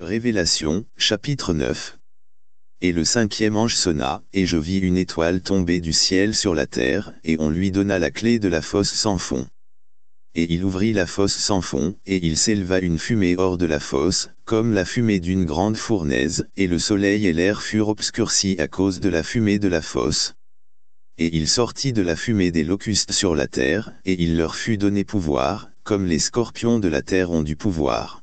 Révélation, chapitre 9 Et le cinquième ange sonna, et je vis une étoile tomber du ciel sur la terre, et on lui donna la clé de la fosse sans fond. Et il ouvrit la fosse sans fond, et il s'éleva une fumée hors de la fosse, comme la fumée d'une grande fournaise, et le soleil et l'air furent obscurcis à cause de la fumée de la fosse. Et il sortit de la fumée des locustes sur la terre, et il leur fut donné pouvoir, comme les scorpions de la terre ont du pouvoir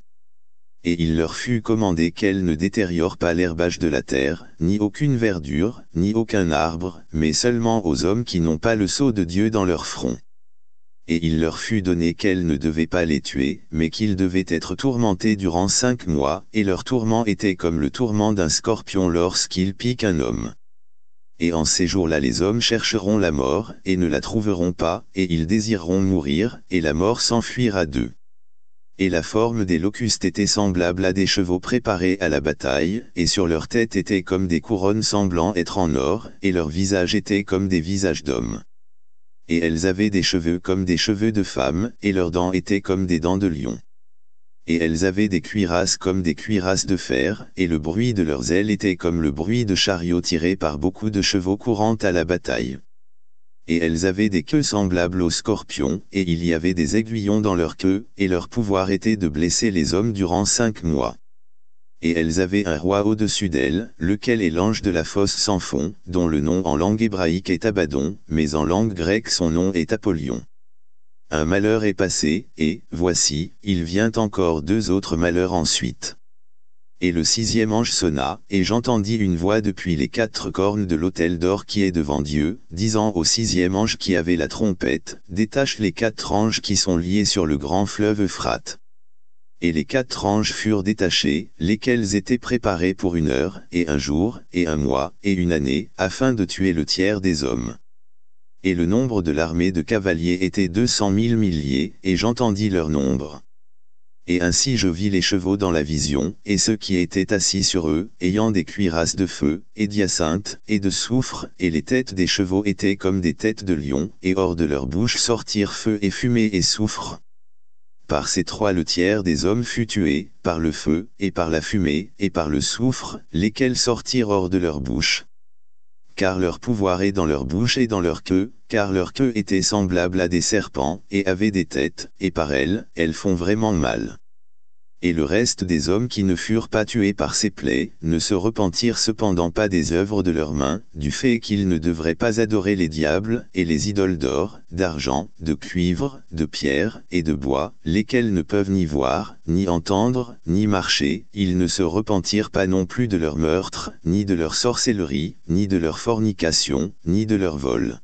et il leur fut commandé qu'elles ne détériorent pas l'herbage de la terre, ni aucune verdure, ni aucun arbre, mais seulement aux hommes qui n'ont pas le sceau de Dieu dans leur front. Et il leur fut donné qu'elles ne devaient pas les tuer, mais qu'ils devaient être tourmentés durant cinq mois, et leur tourment était comme le tourment d'un scorpion lorsqu'il pique un homme. Et en ces jours-là les hommes chercheront la mort, et ne la trouveront pas, et ils désireront mourir, et la mort s'enfuira d'eux et la forme des locustes était semblable à des chevaux préparés à la bataille, et sur leur tête étaient comme des couronnes semblant être en or, et leurs visages étaient comme des visages d'hommes. Et elles avaient des cheveux comme des cheveux de femmes, et leurs dents étaient comme des dents de lion. Et elles avaient des cuirasses comme des cuirasses de fer, et le bruit de leurs ailes était comme le bruit de chariots tirés par beaucoup de chevaux courant à la bataille et elles avaient des queues semblables aux scorpions, et il y avait des aiguillons dans leur queue, et leur pouvoir était de blesser les hommes durant cinq mois. Et elles avaient un roi au-dessus d'elles, lequel est l'ange de la fosse sans fond, dont le nom en langue hébraïque est Abaddon, mais en langue grecque son nom est Apollyon. Un malheur est passé, et, voici, il vient encore deux autres malheurs ensuite et le sixième ange sonna, et j'entendis une voix depuis les quatre cornes de l'autel d'or qui est devant Dieu, disant au sixième ange qui avait la trompette, détache les quatre anges qui sont liés sur le grand fleuve Euphrate. Et les quatre anges furent détachés, lesquels étaient préparés pour une heure, et un jour, et un mois, et une année, afin de tuer le tiers des hommes et le nombre de l'armée de cavaliers était deux cent mille milliers, et j'entendis leur nombre et ainsi je vis les chevaux dans la vision, et ceux qui étaient assis sur eux, ayant des cuirasses de feu, et d'hyacinthe, et de soufre, et les têtes des chevaux étaient comme des têtes de lion, et hors de leur bouche sortirent feu et fumée et soufre. Par ces trois le tiers des hommes fut tué, par le feu, et par la fumée, et par le soufre, lesquels sortirent hors de leur bouche car leur pouvoir est dans leur bouche et dans leur queue, car leur queue était semblable à des serpents, et avait des têtes, et par elles, elles font vraiment mal et le reste des hommes qui ne furent pas tués par ces plaies, ne se repentirent cependant pas des œuvres de leurs mains, du fait qu'ils ne devraient pas adorer les diables et les idoles d'or, d'argent, de cuivre, de pierre et de bois, lesquels ne peuvent ni voir, ni entendre, ni marcher, ils ne se repentirent pas non plus de leur meurtre, ni de leur sorcellerie, ni de leur fornication, ni de leur vol.